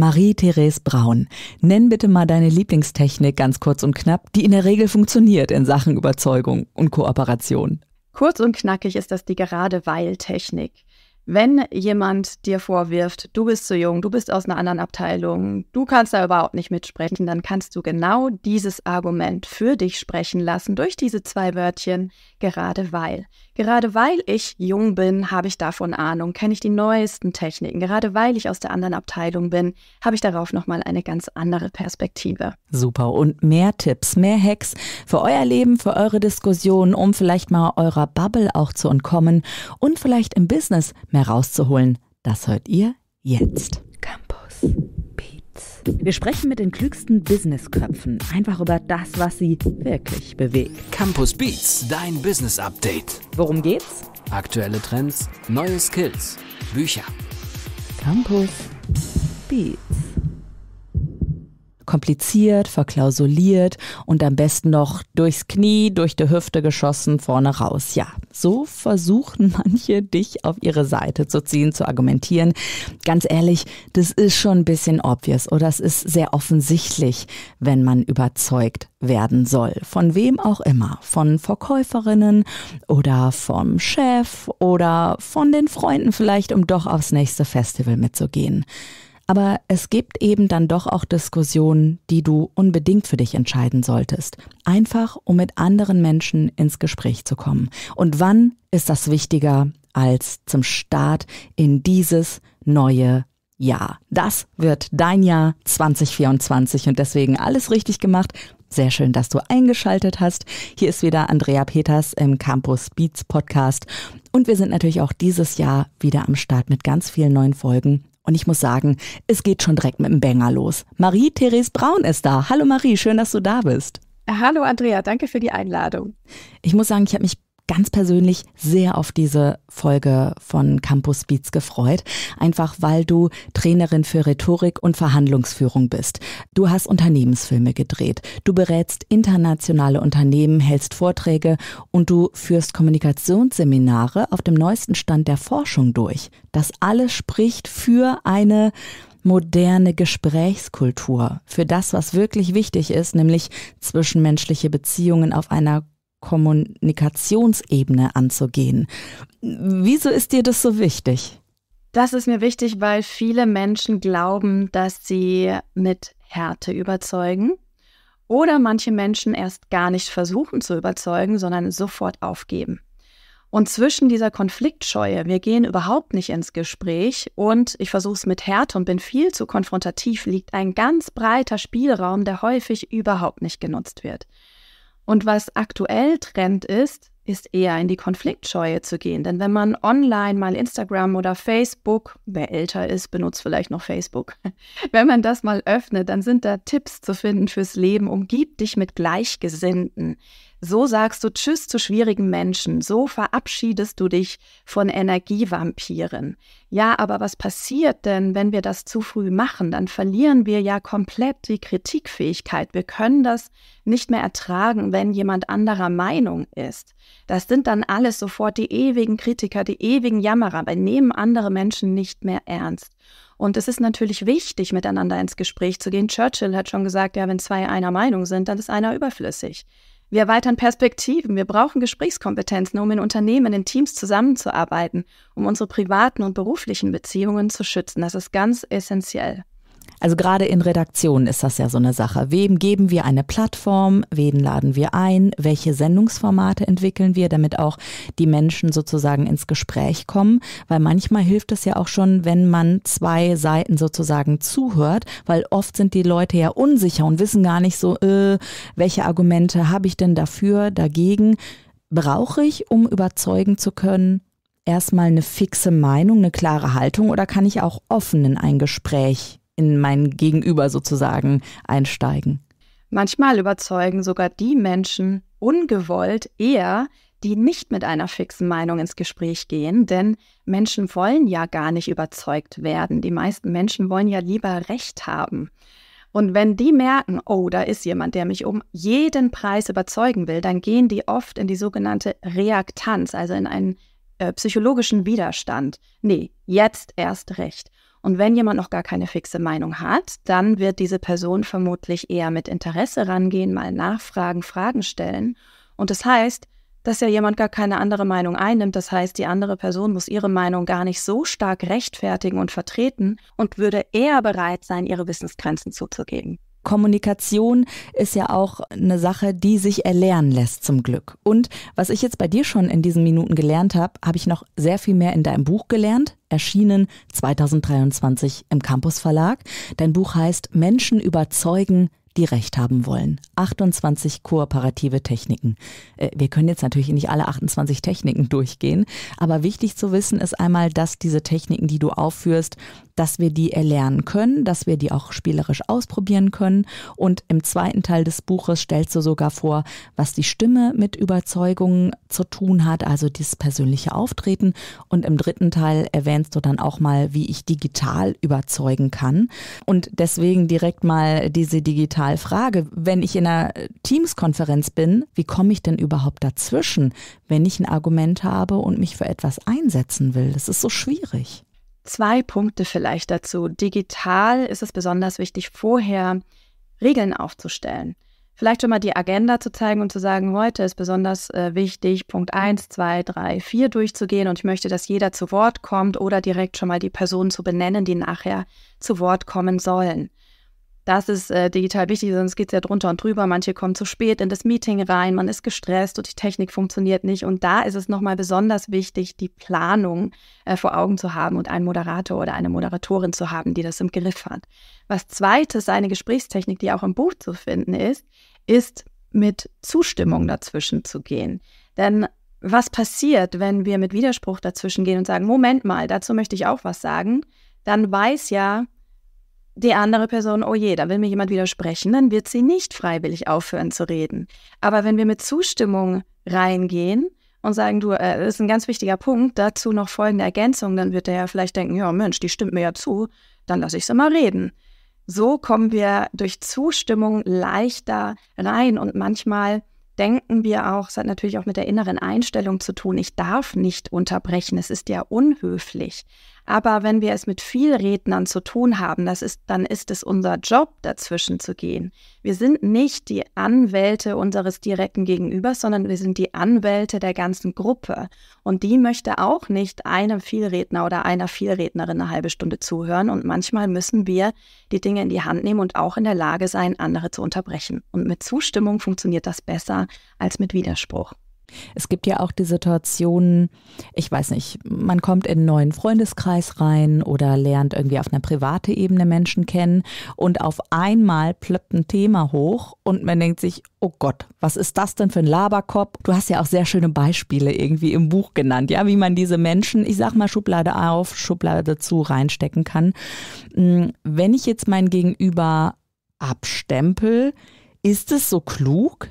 Marie-Therese Braun, nenn bitte mal deine Lieblingstechnik ganz kurz und knapp, die in der Regel funktioniert in Sachen Überzeugung und Kooperation. Kurz und knackig ist das die gerade Weil-Technik. Wenn jemand dir vorwirft, du bist zu jung, du bist aus einer anderen Abteilung, du kannst da überhaupt nicht mitsprechen, dann kannst du genau dieses Argument für dich sprechen lassen durch diese zwei Wörtchen, gerade weil. Gerade weil ich jung bin, habe ich davon Ahnung, kenne ich die neuesten Techniken. Gerade weil ich aus der anderen Abteilung bin, habe ich darauf nochmal eine ganz andere Perspektive. Super. Und mehr Tipps, mehr Hacks für euer Leben, für eure Diskussionen, um vielleicht mal eurer Bubble auch zu entkommen und vielleicht im Business mehr mehr rauszuholen. Das hört ihr jetzt. Campus Beats. Wir sprechen mit den klügsten Businessköpfen einfach über das, was sie wirklich bewegt. Campus Beats, dein Business Update. Worum geht's? Aktuelle Trends, neue Skills, Bücher. Campus Beats kompliziert, verklausuliert und am besten noch durchs Knie, durch die Hüfte geschossen, vorne raus. Ja, so versuchen manche, dich auf ihre Seite zu ziehen, zu argumentieren. Ganz ehrlich, das ist schon ein bisschen obvious oder es ist sehr offensichtlich, wenn man überzeugt werden soll. Von wem auch immer. Von Verkäuferinnen oder vom Chef oder von den Freunden vielleicht, um doch aufs nächste Festival mitzugehen. Aber es gibt eben dann doch auch Diskussionen, die du unbedingt für dich entscheiden solltest. Einfach, um mit anderen Menschen ins Gespräch zu kommen. Und wann ist das wichtiger als zum Start in dieses neue Jahr? Das wird dein Jahr 2024 und deswegen alles richtig gemacht. Sehr schön, dass du eingeschaltet hast. Hier ist wieder Andrea Peters im Campus Beats Podcast. Und wir sind natürlich auch dieses Jahr wieder am Start mit ganz vielen neuen Folgen und ich muss sagen, es geht schon direkt mit dem Banger los. Marie-Therese Braun ist da. Hallo Marie, schön, dass du da bist. Hallo Andrea, danke für die Einladung. Ich muss sagen, ich habe mich ganz persönlich sehr auf diese Folge von Campus Beats gefreut, einfach weil du Trainerin für Rhetorik und Verhandlungsführung bist. Du hast Unternehmensfilme gedreht, du berätst internationale Unternehmen, hältst Vorträge und du führst Kommunikationsseminare auf dem neuesten Stand der Forschung durch. Das alles spricht für eine moderne Gesprächskultur, für das, was wirklich wichtig ist, nämlich zwischenmenschliche Beziehungen auf einer Kommunikationsebene anzugehen. Wieso ist dir das so wichtig? Das ist mir wichtig, weil viele Menschen glauben, dass sie mit Härte überzeugen oder manche Menschen erst gar nicht versuchen zu überzeugen, sondern sofort aufgeben. Und zwischen dieser Konfliktscheue, wir gehen überhaupt nicht ins Gespräch und ich versuche es mit Härte und bin viel zu konfrontativ, liegt ein ganz breiter Spielraum, der häufig überhaupt nicht genutzt wird. Und was aktuell Trend ist, ist eher in die Konfliktscheue zu gehen. Denn wenn man online mal Instagram oder Facebook, wer älter ist, benutzt vielleicht noch Facebook, wenn man das mal öffnet, dann sind da Tipps zu finden fürs Leben. Umgib dich mit Gleichgesinnten. So sagst du Tschüss zu schwierigen Menschen. So verabschiedest du dich von Energievampiren. Ja, aber was passiert denn, wenn wir das zu früh machen? Dann verlieren wir ja komplett die Kritikfähigkeit. Wir können das nicht mehr ertragen, wenn jemand anderer Meinung ist. Das sind dann alles sofort die ewigen Kritiker, die ewigen Jammerer. Wir nehmen andere Menschen nicht mehr ernst. Und es ist natürlich wichtig, miteinander ins Gespräch zu gehen. Churchill hat schon gesagt, ja, wenn zwei einer Meinung sind, dann ist einer überflüssig. Wir erweitern Perspektiven. Wir brauchen Gesprächskompetenzen, um in Unternehmen, in Teams zusammenzuarbeiten, um unsere privaten und beruflichen Beziehungen zu schützen. Das ist ganz essentiell. Also gerade in Redaktionen ist das ja so eine Sache. Wem geben wir eine Plattform? Wen laden wir ein? Welche Sendungsformate entwickeln wir, damit auch die Menschen sozusagen ins Gespräch kommen? Weil manchmal hilft es ja auch schon, wenn man zwei Seiten sozusagen zuhört, weil oft sind die Leute ja unsicher und wissen gar nicht so, äh, welche Argumente habe ich denn dafür, dagegen? Brauche ich, um überzeugen zu können, erstmal eine fixe Meinung, eine klare Haltung oder kann ich auch offen in ein Gespräch in mein Gegenüber sozusagen einsteigen. Manchmal überzeugen sogar die Menschen ungewollt eher, die nicht mit einer fixen Meinung ins Gespräch gehen, denn Menschen wollen ja gar nicht überzeugt werden. Die meisten Menschen wollen ja lieber Recht haben. Und wenn die merken, oh, da ist jemand, der mich um jeden Preis überzeugen will, dann gehen die oft in die sogenannte Reaktanz, also in einen äh, psychologischen Widerstand. Nee, jetzt erst recht. Und wenn jemand noch gar keine fixe Meinung hat, dann wird diese Person vermutlich eher mit Interesse rangehen, mal nachfragen, Fragen stellen. Und das heißt, dass ja jemand gar keine andere Meinung einnimmt. Das heißt, die andere Person muss ihre Meinung gar nicht so stark rechtfertigen und vertreten und würde eher bereit sein, ihre Wissensgrenzen zuzugeben. Kommunikation ist ja auch eine Sache, die sich erlernen lässt zum Glück. Und was ich jetzt bei dir schon in diesen Minuten gelernt habe, habe ich noch sehr viel mehr in deinem Buch gelernt, erschienen 2023 im Campus Verlag. Dein Buch heißt Menschen überzeugen, die Recht haben wollen. 28 kooperative Techniken. Äh, wir können jetzt natürlich nicht alle 28 Techniken durchgehen, aber wichtig zu wissen ist einmal, dass diese Techniken, die du aufführst, dass wir die erlernen können, dass wir die auch spielerisch ausprobieren können. Und im zweiten Teil des Buches stellst du sogar vor, was die Stimme mit Überzeugungen zu tun hat, also dieses persönliche Auftreten. Und im dritten Teil erwähnst du dann auch mal, wie ich digital überzeugen kann. Und deswegen direkt mal diese Digitalfrage. Wenn ich in einer Teams-Konferenz bin, wie komme ich denn überhaupt dazwischen, wenn ich ein Argument habe und mich für etwas einsetzen will? Das ist so schwierig. Zwei Punkte vielleicht dazu. Digital ist es besonders wichtig, vorher Regeln aufzustellen. Vielleicht schon mal die Agenda zu zeigen und zu sagen, heute ist besonders äh, wichtig, Punkt 1, 2, 3, 4 durchzugehen und ich möchte, dass jeder zu Wort kommt oder direkt schon mal die Personen zu benennen, die nachher zu Wort kommen sollen. Das ist äh, digital wichtig, sonst geht es ja drunter und drüber. Manche kommen zu spät in das Meeting rein, man ist gestresst und die Technik funktioniert nicht. Und da ist es nochmal besonders wichtig, die Planung äh, vor Augen zu haben und einen Moderator oder eine Moderatorin zu haben, die das im Griff hat. Was zweites, eine Gesprächstechnik, die auch im Buch zu finden ist, ist mit Zustimmung dazwischen zu gehen. Denn was passiert, wenn wir mit Widerspruch dazwischen gehen und sagen, Moment mal, dazu möchte ich auch was sagen, dann weiß ja die andere Person, oh je, da will mir jemand widersprechen, dann wird sie nicht freiwillig aufhören zu reden. Aber wenn wir mit Zustimmung reingehen und sagen, du, äh, das ist ein ganz wichtiger Punkt, dazu noch folgende Ergänzung, dann wird er ja vielleicht denken, ja Mensch, die stimmt mir ja zu, dann lasse ich sie mal reden. So kommen wir durch Zustimmung leichter rein und manchmal denken wir auch, es hat natürlich auch mit der inneren Einstellung zu tun, ich darf nicht unterbrechen, es ist ja unhöflich. Aber wenn wir es mit viel Rednern zu tun haben, das ist, dann ist es unser Job, dazwischen zu gehen. Wir sind nicht die Anwälte unseres direkten Gegenübers, sondern wir sind die Anwälte der ganzen Gruppe. Und die möchte auch nicht einem Vielredner oder einer Vielrednerin eine halbe Stunde zuhören. Und manchmal müssen wir die Dinge in die Hand nehmen und auch in der Lage sein, andere zu unterbrechen. Und mit Zustimmung funktioniert das besser als mit Widerspruch. Es gibt ja auch die Situation, ich weiß nicht, man kommt in einen neuen Freundeskreis rein oder lernt irgendwie auf einer private Ebene Menschen kennen und auf einmal plöppt ein Thema hoch und man denkt sich, oh Gott, was ist das denn für ein Laberkopf? Du hast ja auch sehr schöne Beispiele irgendwie im Buch genannt, ja, wie man diese Menschen, ich sag mal Schublade auf, Schublade zu reinstecken kann. Hm, wenn ich jetzt mein Gegenüber abstempel, ist es so klug?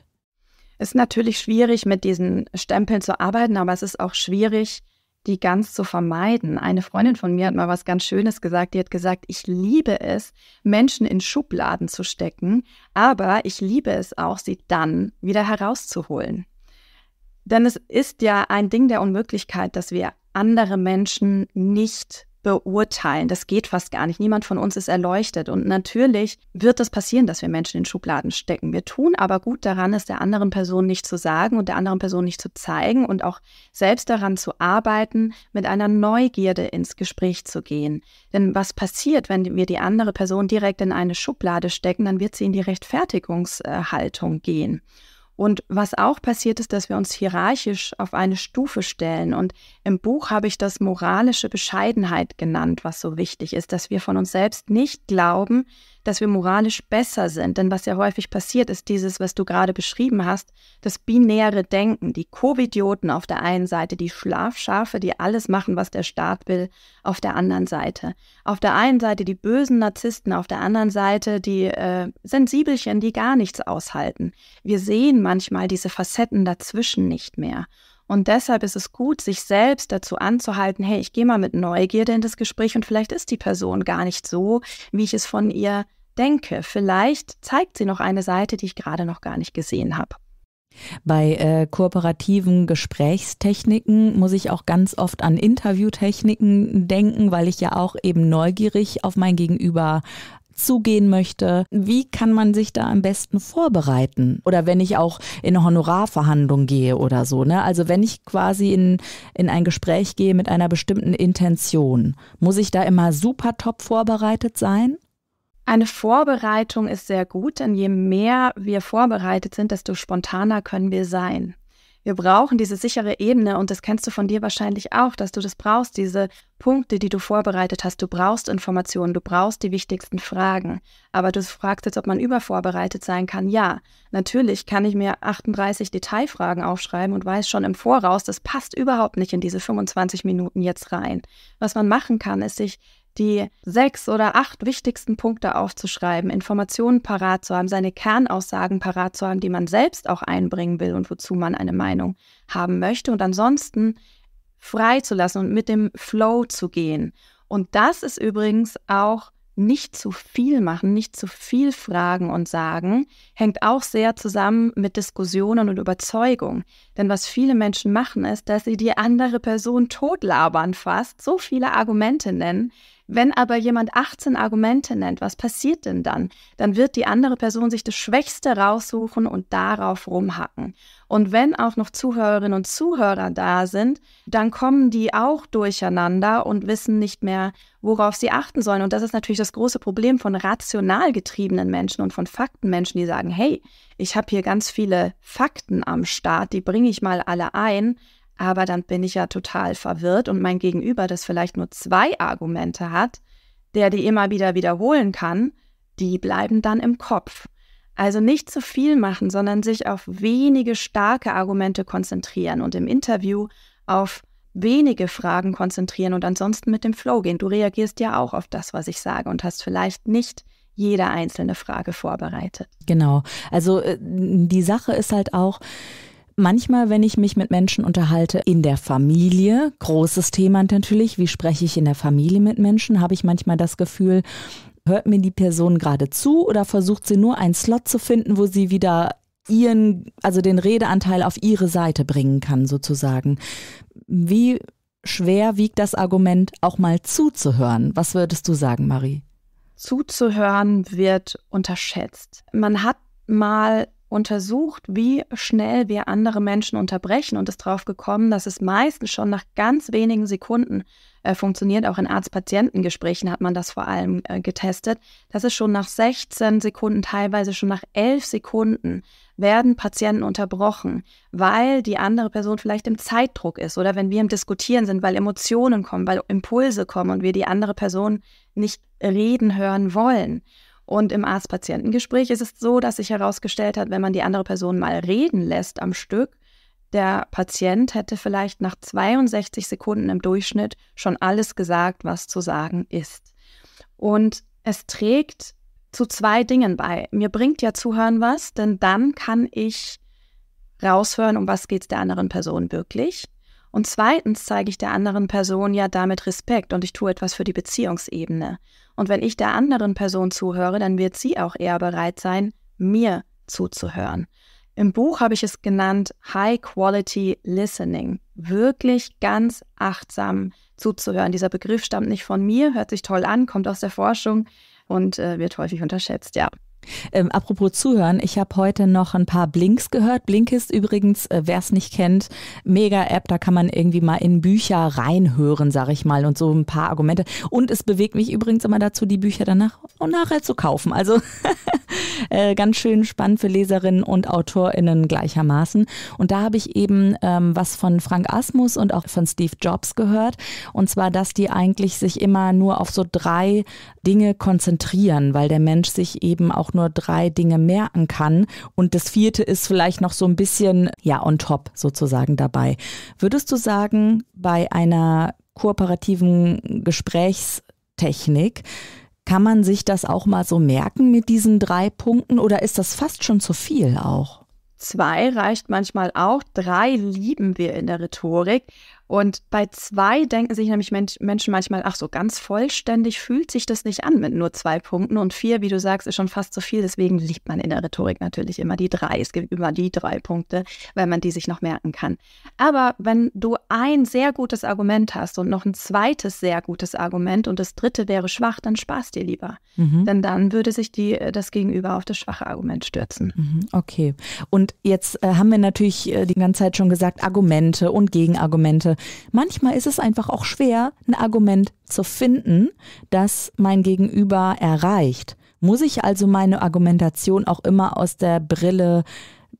Ist natürlich schwierig, mit diesen Stempeln zu arbeiten, aber es ist auch schwierig, die ganz zu vermeiden. Eine Freundin von mir hat mal was ganz Schönes gesagt. Die hat gesagt, ich liebe es, Menschen in Schubladen zu stecken, aber ich liebe es auch, sie dann wieder herauszuholen. Denn es ist ja ein Ding der Unmöglichkeit, dass wir andere Menschen nicht beurteilen. Das geht fast gar nicht. Niemand von uns ist erleuchtet. Und natürlich wird es passieren, dass wir Menschen in Schubladen stecken. Wir tun aber gut daran, es der anderen Person nicht zu sagen und der anderen Person nicht zu zeigen und auch selbst daran zu arbeiten, mit einer Neugierde ins Gespräch zu gehen. Denn was passiert, wenn wir die andere Person direkt in eine Schublade stecken, dann wird sie in die Rechtfertigungshaltung gehen. Und was auch passiert ist, dass wir uns hierarchisch auf eine Stufe stellen. Und im Buch habe ich das moralische Bescheidenheit genannt, was so wichtig ist, dass wir von uns selbst nicht glauben, dass wir moralisch besser sind. Denn was ja häufig passiert, ist dieses, was du gerade beschrieben hast, das binäre Denken. Die Covidioten auf der einen Seite, die Schlafschafe, die alles machen, was der Staat will, auf der anderen Seite. Auf der einen Seite die bösen Narzissten, auf der anderen Seite die äh, Sensibelchen, die gar nichts aushalten. Wir sehen manchmal diese Facetten dazwischen nicht mehr. Und deshalb ist es gut, sich selbst dazu anzuhalten, hey, ich gehe mal mit Neugierde in das Gespräch und vielleicht ist die Person gar nicht so, wie ich es von ihr denke, vielleicht zeigt sie noch eine Seite, die ich gerade noch gar nicht gesehen habe. Bei äh, kooperativen Gesprächstechniken muss ich auch ganz oft an Interviewtechniken denken, weil ich ja auch eben neugierig auf mein Gegenüber zugehen möchte. Wie kann man sich da am besten vorbereiten? Oder wenn ich auch in eine Honorarverhandlung gehe oder so, ne? Also wenn ich quasi in, in ein Gespräch gehe mit einer bestimmten Intention, muss ich da immer super top vorbereitet sein? Eine Vorbereitung ist sehr gut, denn je mehr wir vorbereitet sind, desto spontaner können wir sein. Wir brauchen diese sichere Ebene und das kennst du von dir wahrscheinlich auch, dass du das brauchst, diese Punkte, die du vorbereitet hast. Du brauchst Informationen, du brauchst die wichtigsten Fragen. Aber du fragst jetzt, ob man übervorbereitet sein kann. Ja, natürlich kann ich mir 38 Detailfragen aufschreiben und weiß schon im Voraus, das passt überhaupt nicht in diese 25 Minuten jetzt rein. Was man machen kann, ist sich die sechs oder acht wichtigsten Punkte aufzuschreiben, Informationen parat zu haben, seine Kernaussagen parat zu haben, die man selbst auch einbringen will und wozu man eine Meinung haben möchte und ansonsten frei zu lassen und mit dem Flow zu gehen. Und das ist übrigens auch nicht zu viel machen, nicht zu viel fragen und sagen, hängt auch sehr zusammen mit Diskussionen und Überzeugung. Denn was viele Menschen machen, ist, dass sie die andere Person totlabern fast, so viele Argumente nennen. Wenn aber jemand 18 Argumente nennt, was passiert denn dann? Dann wird die andere Person sich das Schwächste raussuchen und darauf rumhacken. Und wenn auch noch Zuhörerinnen und Zuhörer da sind, dann kommen die auch durcheinander und wissen nicht mehr, worauf sie achten sollen. Und das ist natürlich das große Problem von rational getriebenen Menschen und von Faktenmenschen, die sagen, hey, ich habe hier ganz viele Fakten am Start, die bringe ich mal alle ein, aber dann bin ich ja total verwirrt und mein Gegenüber, das vielleicht nur zwei Argumente hat, der die immer wieder wiederholen kann, die bleiben dann im Kopf. Also nicht zu viel machen, sondern sich auf wenige starke Argumente konzentrieren und im Interview auf wenige Fragen konzentrieren und ansonsten mit dem Flow gehen. Du reagierst ja auch auf das, was ich sage und hast vielleicht nicht jede einzelne Frage vorbereitet. Genau. Also äh, die Sache ist halt auch, manchmal, wenn ich mich mit Menschen unterhalte in der Familie, großes Thema natürlich, wie spreche ich in der Familie mit Menschen, habe ich manchmal das Gefühl, hört mir die Person gerade zu oder versucht sie nur einen Slot zu finden, wo sie wieder ihren, also den Redeanteil auf ihre Seite bringen kann, sozusagen. Wie schwer wiegt das Argument, auch mal zuzuhören? Was würdest du sagen, Marie? zuzuhören wird unterschätzt. Man hat mal untersucht, wie schnell wir andere Menschen unterbrechen und ist drauf gekommen, dass es meistens schon nach ganz wenigen Sekunden äh, funktioniert. Auch in Arzt-Patienten-Gesprächen hat man das vor allem äh, getestet. Das ist schon nach 16 Sekunden, teilweise schon nach 11 Sekunden werden Patienten unterbrochen, weil die andere Person vielleicht im Zeitdruck ist oder wenn wir im Diskutieren sind, weil Emotionen kommen, weil Impulse kommen und wir die andere Person nicht reden hören wollen. Und im Arzt-Patientengespräch ist es so, dass sich herausgestellt hat, wenn man die andere Person mal reden lässt am Stück, der Patient hätte vielleicht nach 62 Sekunden im Durchschnitt schon alles gesagt, was zu sagen ist. Und es trägt zu zwei Dingen bei. Mir bringt ja Zuhören was, denn dann kann ich raushören, um was geht es der anderen Person wirklich. Und zweitens zeige ich der anderen Person ja damit Respekt und ich tue etwas für die Beziehungsebene. Und wenn ich der anderen Person zuhöre, dann wird sie auch eher bereit sein, mir zuzuhören. Im Buch habe ich es genannt High Quality Listening. Wirklich ganz achtsam zuzuhören. Dieser Begriff stammt nicht von mir, hört sich toll an, kommt aus der Forschung und äh, wird häufig unterschätzt, ja. Ähm, apropos Zuhören, ich habe heute noch ein paar Blinks gehört. Blink ist übrigens, äh, wer es nicht kennt, Mega-App, da kann man irgendwie mal in Bücher reinhören, sage ich mal, und so ein paar Argumente. Und es bewegt mich übrigens immer dazu, die Bücher danach und nachher zu kaufen. Also äh, ganz schön spannend für Leserinnen und AutorInnen gleichermaßen. Und da habe ich eben ähm, was von Frank Asmus und auch von Steve Jobs gehört. Und zwar, dass die eigentlich sich immer nur auf so drei Dinge konzentrieren, weil der Mensch sich eben auch auch nur drei Dinge merken kann. Und das vierte ist vielleicht noch so ein bisschen, ja, on top sozusagen dabei. Würdest du sagen, bei einer kooperativen Gesprächstechnik, kann man sich das auch mal so merken mit diesen drei Punkten oder ist das fast schon zu viel auch? Zwei reicht manchmal auch, drei lieben wir in der Rhetorik. Und bei zwei denken sich nämlich Menschen manchmal, ach so, ganz vollständig fühlt sich das nicht an mit nur zwei Punkten. Und vier, wie du sagst, ist schon fast zu viel. Deswegen liebt man in der Rhetorik natürlich immer die drei. Es gibt immer die drei Punkte, weil man die sich noch merken kann. Aber wenn du ein sehr gutes Argument hast und noch ein zweites sehr gutes Argument und das dritte wäre schwach, dann sparst dir lieber. Mhm. Denn dann würde sich die, äh, das Gegenüber auf das schwache Argument stürzen. Mhm. Okay. Und jetzt äh, haben wir natürlich äh, die ganze Zeit schon gesagt, Argumente und Gegenargumente. Manchmal ist es einfach auch schwer, ein Argument zu finden, das mein Gegenüber erreicht. Muss ich also meine Argumentation auch immer aus der Brille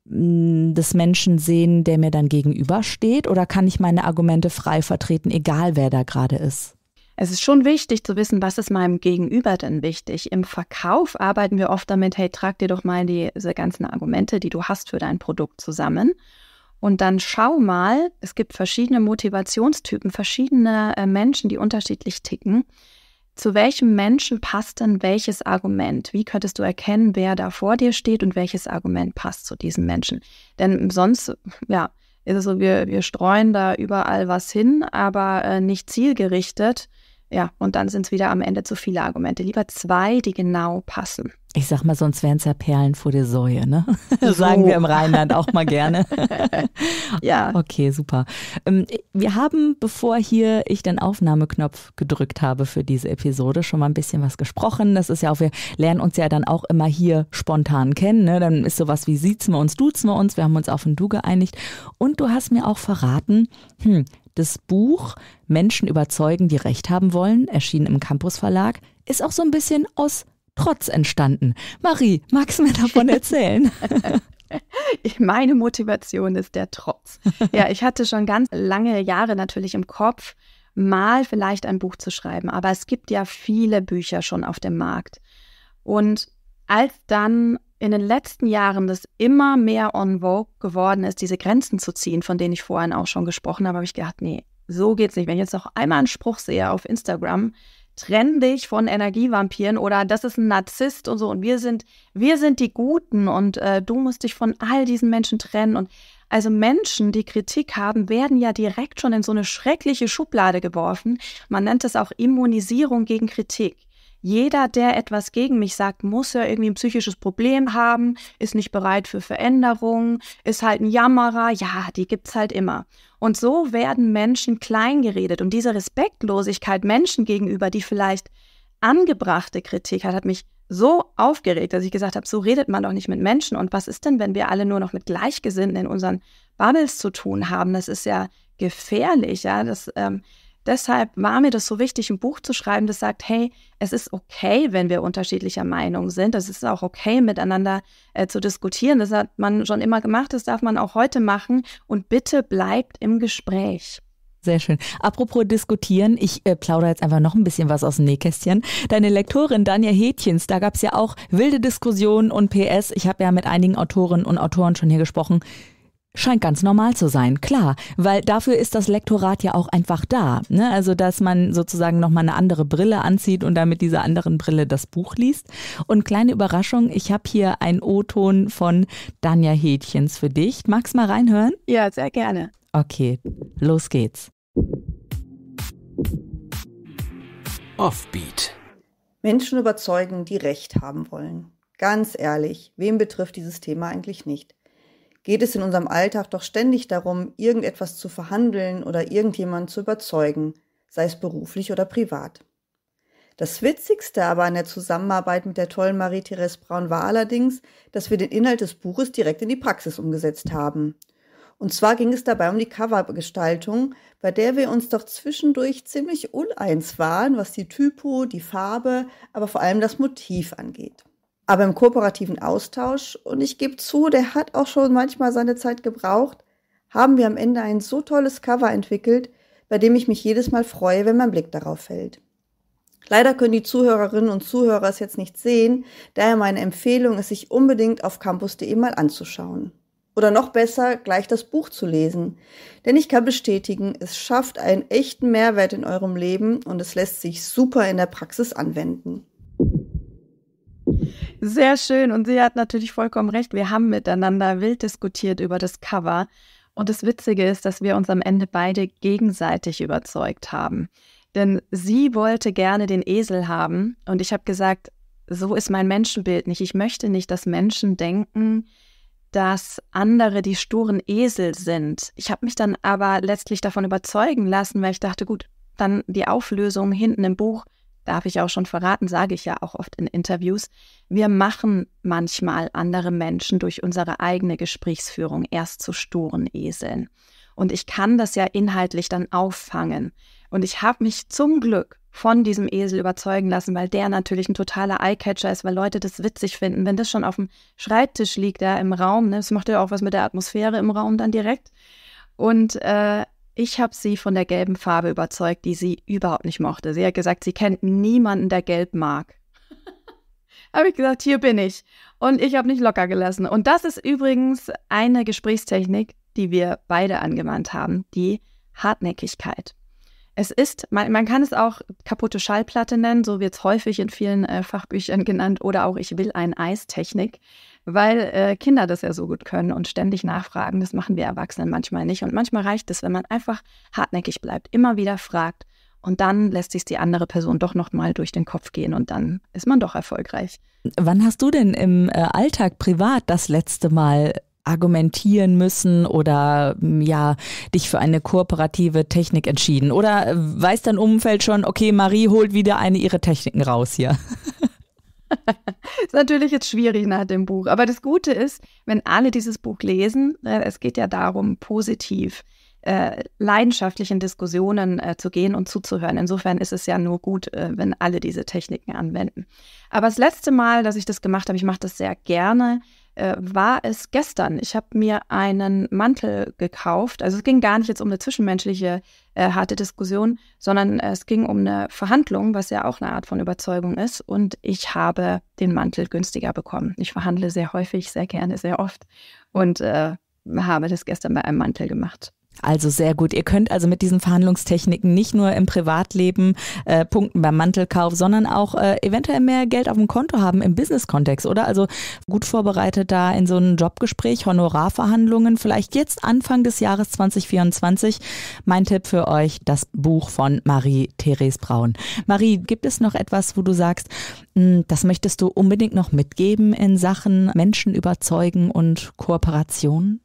hm, des Menschen sehen, der mir dann gegenübersteht? Oder kann ich meine Argumente frei vertreten, egal wer da gerade ist? Es ist schon wichtig zu wissen, was ist meinem Gegenüber denn wichtig. Im Verkauf arbeiten wir oft damit, hey, trag dir doch mal diese ganzen Argumente, die du hast für dein Produkt zusammen. Und dann schau mal, es gibt verschiedene Motivationstypen, verschiedene äh, Menschen, die unterschiedlich ticken. Zu welchem Menschen passt denn welches Argument? Wie könntest du erkennen, wer da vor dir steht und welches Argument passt zu diesem Menschen? Denn sonst, ja, ist es so, wir, wir streuen da überall was hin, aber äh, nicht zielgerichtet ja, und dann sind es wieder am Ende zu viele Argumente. Lieber zwei, die genau passen. Ich sag mal, sonst wären es ja Perlen vor der Säue, ne? So. Sagen wir im Rheinland auch mal gerne. ja. Okay, super. Ähm, wir haben, bevor hier ich den Aufnahmeknopf gedrückt habe für diese Episode, schon mal ein bisschen was gesprochen. Das ist ja auch, wir lernen uns ja dann auch immer hier spontan kennen. Ne? Dann ist sowas wie siezen wir uns, duzen wir uns. Wir haben uns auf ein Du geeinigt. Und du hast mir auch verraten, hm, das Buch Menschen überzeugen, die Recht haben wollen, erschienen im Campus Verlag, ist auch so ein bisschen aus Trotz entstanden. Marie, magst du mir davon erzählen? Meine Motivation ist der Trotz. Ja, ich hatte schon ganz lange Jahre natürlich im Kopf, mal vielleicht ein Buch zu schreiben, aber es gibt ja viele Bücher schon auf dem Markt. Und als dann in den letzten Jahren das immer mehr on vogue geworden ist, diese Grenzen zu ziehen, von denen ich vorhin auch schon gesprochen habe, habe ich gedacht, nee, so geht's nicht. Wenn ich jetzt noch einmal einen Spruch sehe auf Instagram, trenn dich von Energievampiren oder das ist ein Narzisst und so und wir sind, wir sind die Guten und äh, du musst dich von all diesen Menschen trennen und also Menschen, die Kritik haben, werden ja direkt schon in so eine schreckliche Schublade geworfen. Man nennt es auch Immunisierung gegen Kritik jeder, der etwas gegen mich sagt, muss ja irgendwie ein psychisches Problem haben, ist nicht bereit für Veränderungen, ist halt ein Jammerer, ja, die gibt's halt immer. Und so werden Menschen kleingeredet. Und diese Respektlosigkeit Menschen gegenüber, die vielleicht angebrachte Kritik hat, hat mich so aufgeregt, dass ich gesagt habe, so redet man doch nicht mit Menschen. Und was ist denn, wenn wir alle nur noch mit Gleichgesinnten in unseren Bubbles zu tun haben? Das ist ja gefährlich, ja. Das, ähm, Deshalb war mir das so wichtig, ein Buch zu schreiben, das sagt, hey, es ist okay, wenn wir unterschiedlicher Meinung sind. Es ist auch okay, miteinander äh, zu diskutieren. Das hat man schon immer gemacht, das darf man auch heute machen. Und bitte bleibt im Gespräch. Sehr schön. Apropos diskutieren, ich äh, plaudere jetzt einfach noch ein bisschen was aus dem Nähkästchen. Deine Lektorin Daniel Hätchens, da gab es ja auch wilde Diskussionen und PS. Ich habe ja mit einigen Autorinnen und Autoren schon hier gesprochen scheint ganz normal zu sein, klar, weil dafür ist das Lektorat ja auch einfach da. Ne? Also, dass man sozusagen nochmal eine andere Brille anzieht und dann mit dieser anderen Brille das Buch liest. Und kleine Überraschung, ich habe hier einen O-Ton von Danja Hädchens für dich. Magst mal reinhören? Ja, sehr gerne. Okay, los geht's. Offbeat. Menschen überzeugen, die Recht haben wollen. Ganz ehrlich, wem betrifft dieses Thema eigentlich nicht? geht es in unserem Alltag doch ständig darum, irgendetwas zu verhandeln oder irgendjemanden zu überzeugen, sei es beruflich oder privat. Das Witzigste aber an der Zusammenarbeit mit der tollen Marie-Therese Braun war allerdings, dass wir den Inhalt des Buches direkt in die Praxis umgesetzt haben. Und zwar ging es dabei um die Covergestaltung, bei der wir uns doch zwischendurch ziemlich uneins waren, was die Typo, die Farbe, aber vor allem das Motiv angeht aber im kooperativen Austausch, und ich gebe zu, der hat auch schon manchmal seine Zeit gebraucht, haben wir am Ende ein so tolles Cover entwickelt, bei dem ich mich jedes Mal freue, wenn mein Blick darauf fällt. Leider können die Zuhörerinnen und Zuhörer es jetzt nicht sehen, daher meine Empfehlung ist, sich unbedingt auf campus.de mal anzuschauen. Oder noch besser, gleich das Buch zu lesen. Denn ich kann bestätigen, es schafft einen echten Mehrwert in eurem Leben und es lässt sich super in der Praxis anwenden. Sehr schön. Und sie hat natürlich vollkommen recht. Wir haben miteinander wild diskutiert über das Cover. Und das Witzige ist, dass wir uns am Ende beide gegenseitig überzeugt haben. Denn sie wollte gerne den Esel haben. Und ich habe gesagt, so ist mein Menschenbild nicht. Ich möchte nicht, dass Menschen denken, dass andere die sturen Esel sind. Ich habe mich dann aber letztlich davon überzeugen lassen, weil ich dachte, gut, dann die Auflösung hinten im Buch darf ich auch schon verraten, sage ich ja auch oft in Interviews, wir machen manchmal andere Menschen durch unsere eigene Gesprächsführung erst zu sturen Eseln. Und ich kann das ja inhaltlich dann auffangen. Und ich habe mich zum Glück von diesem Esel überzeugen lassen, weil der natürlich ein totaler Eyecatcher ist, weil Leute das witzig finden. Wenn das schon auf dem Schreibtisch liegt, da im Raum, ne, das macht ja auch was mit der Atmosphäre im Raum dann direkt. Und äh, ich habe sie von der gelben Farbe überzeugt, die sie überhaupt nicht mochte. Sie hat gesagt, sie kennt niemanden, der gelb mag. habe ich gesagt, hier bin ich. Und ich habe nicht locker gelassen. Und das ist übrigens eine Gesprächstechnik, die wir beide angewandt haben, die Hartnäckigkeit. Es ist, man, man, kann es auch kaputte Schallplatte nennen, so wird es häufig in vielen äh, Fachbüchern genannt, oder auch ich will ein Eistechnik, weil äh, Kinder das ja so gut können und ständig nachfragen. Das machen wir Erwachsenen manchmal nicht. Und manchmal reicht es, wenn man einfach hartnäckig bleibt, immer wieder fragt und dann lässt sich die andere Person doch nochmal durch den Kopf gehen und dann ist man doch erfolgreich. Wann hast du denn im äh, Alltag privat das letzte Mal argumentieren müssen oder mm, ja, dich für eine kooperative Technik entschieden? Oder äh, weiß dein Umfeld schon, okay, Marie holt wieder eine ihrer Techniken raus hier? ist natürlich jetzt schwierig nach dem Buch. Aber das Gute ist, wenn alle dieses Buch lesen, äh, es geht ja darum, positiv, äh, leidenschaftlich in Diskussionen äh, zu gehen und zuzuhören. Insofern ist es ja nur gut, äh, wenn alle diese Techniken anwenden. Aber das letzte Mal, dass ich das gemacht habe, ich mache das sehr gerne, äh, war es gestern. Ich habe mir einen Mantel gekauft. Also es ging gar nicht jetzt um eine zwischenmenschliche äh, harte Diskussion, sondern es ging um eine Verhandlung, was ja auch eine Art von Überzeugung ist. Und ich habe den Mantel günstiger bekommen. Ich verhandle sehr häufig, sehr gerne, sehr oft und äh, habe das gestern bei einem Mantel gemacht. Also sehr gut. Ihr könnt also mit diesen Verhandlungstechniken nicht nur im Privatleben äh, punkten beim Mantelkauf, sondern auch äh, eventuell mehr Geld auf dem Konto haben im Business-Kontext, oder? Also gut vorbereitet da in so ein Jobgespräch, Honorarverhandlungen, vielleicht jetzt Anfang des Jahres 2024. Mein Tipp für euch, das Buch von Marie-Therese Braun. Marie, gibt es noch etwas, wo du sagst, mh, hm, das möchtest du unbedingt noch mitgeben in Sachen Menschen überzeugen und Kooperation?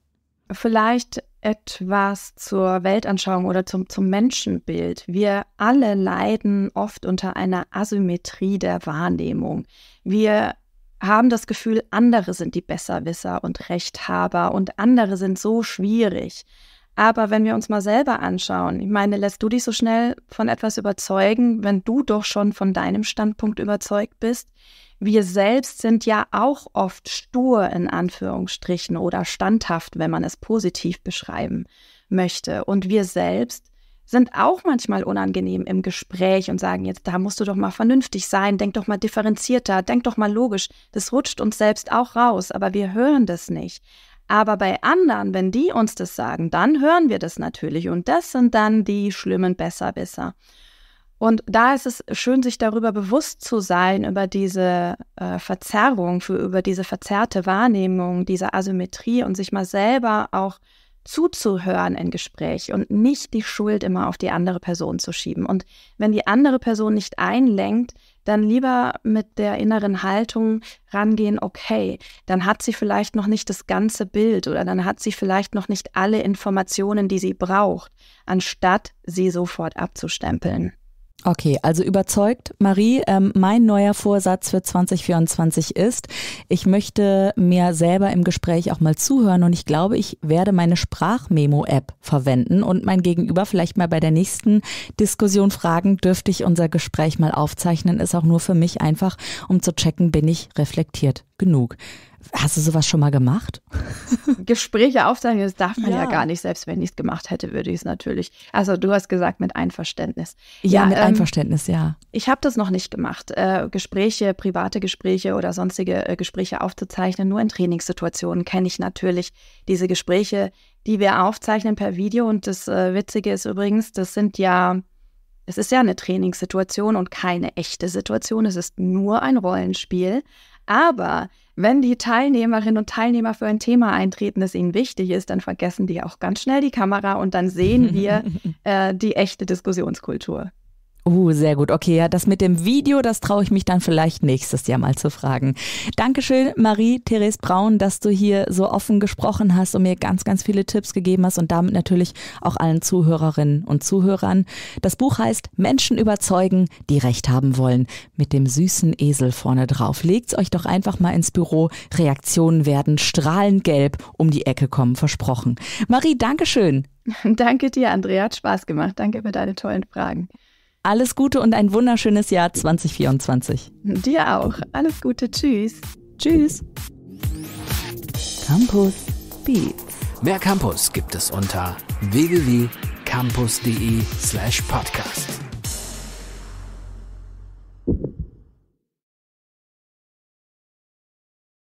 Vielleicht etwas zur Weltanschauung oder zum, zum Menschenbild. Wir alle leiden oft unter einer Asymmetrie der Wahrnehmung. Wir haben das Gefühl, andere sind die Besserwisser und Rechthaber und andere sind so schwierig. Aber wenn wir uns mal selber anschauen, ich meine, lässt du dich so schnell von etwas überzeugen, wenn du doch schon von deinem Standpunkt überzeugt bist? wir selbst sind ja auch oft stur in Anführungsstrichen oder standhaft, wenn man es positiv beschreiben möchte. Und wir selbst sind auch manchmal unangenehm im Gespräch und sagen jetzt, da musst du doch mal vernünftig sein, denk doch mal differenzierter, denk doch mal logisch. Das rutscht uns selbst auch raus, aber wir hören das nicht. Aber bei anderen, wenn die uns das sagen, dann hören wir das natürlich und das sind dann die schlimmen Besserwisser. Und da ist es schön, sich darüber bewusst zu sein, über diese äh, Verzerrung, für, über diese verzerrte Wahrnehmung, diese Asymmetrie und sich mal selber auch zuzuhören in Gespräch und nicht die Schuld immer auf die andere Person zu schieben. Und wenn die andere Person nicht einlenkt, dann lieber mit der inneren Haltung rangehen, okay, dann hat sie vielleicht noch nicht das ganze Bild oder dann hat sie vielleicht noch nicht alle Informationen, die sie braucht, anstatt sie sofort abzustempeln. Okay, also überzeugt, Marie. Ähm, mein neuer Vorsatz für 2024 ist, ich möchte mir selber im Gespräch auch mal zuhören und ich glaube, ich werde meine Sprachmemo-App verwenden und mein Gegenüber vielleicht mal bei der nächsten Diskussion fragen, dürfte ich unser Gespräch mal aufzeichnen, ist auch nur für mich einfach, um zu checken, bin ich reflektiert genug. Hast du sowas schon mal gemacht? Gespräche aufzeichnen, das darf man ja. ja gar nicht. Selbst wenn ich es gemacht hätte, würde ich es natürlich. Also du hast gesagt, mit Einverständnis. Ja, ja mit ähm, Einverständnis, ja. Ich habe das noch nicht gemacht. Äh, Gespräche, private Gespräche oder sonstige äh, Gespräche aufzuzeichnen, nur in Trainingssituationen kenne ich natürlich diese Gespräche, die wir aufzeichnen per Video. Und das äh, Witzige ist übrigens, das sind ja, es ist ja eine Trainingssituation und keine echte Situation. Es ist nur ein Rollenspiel. Aber wenn die Teilnehmerinnen und Teilnehmer für ein Thema eintreten, das ihnen wichtig ist, dann vergessen die auch ganz schnell die Kamera und dann sehen wir äh, die echte Diskussionskultur. Oh, sehr gut. Okay, ja, das mit dem Video, das traue ich mich dann vielleicht nächstes Jahr mal zu fragen. Dankeschön, Marie-Therese Braun, dass du hier so offen gesprochen hast und mir ganz, ganz viele Tipps gegeben hast und damit natürlich auch allen Zuhörerinnen und Zuhörern. Das Buch heißt Menschen überzeugen, die Recht haben wollen. Mit dem süßen Esel vorne drauf. Legt's euch doch einfach mal ins Büro. Reaktionen werden strahlend gelb um die Ecke kommen, versprochen. Marie, Dankeschön. Danke dir, Andrea. Hat Spaß gemacht. Danke für deine tollen Fragen. Alles Gute und ein wunderschönes Jahr 2024. Dir auch. Alles Gute. Tschüss. Tschüss. Campus Beats. Mehr Campus gibt es unter www.campus.de slash podcast.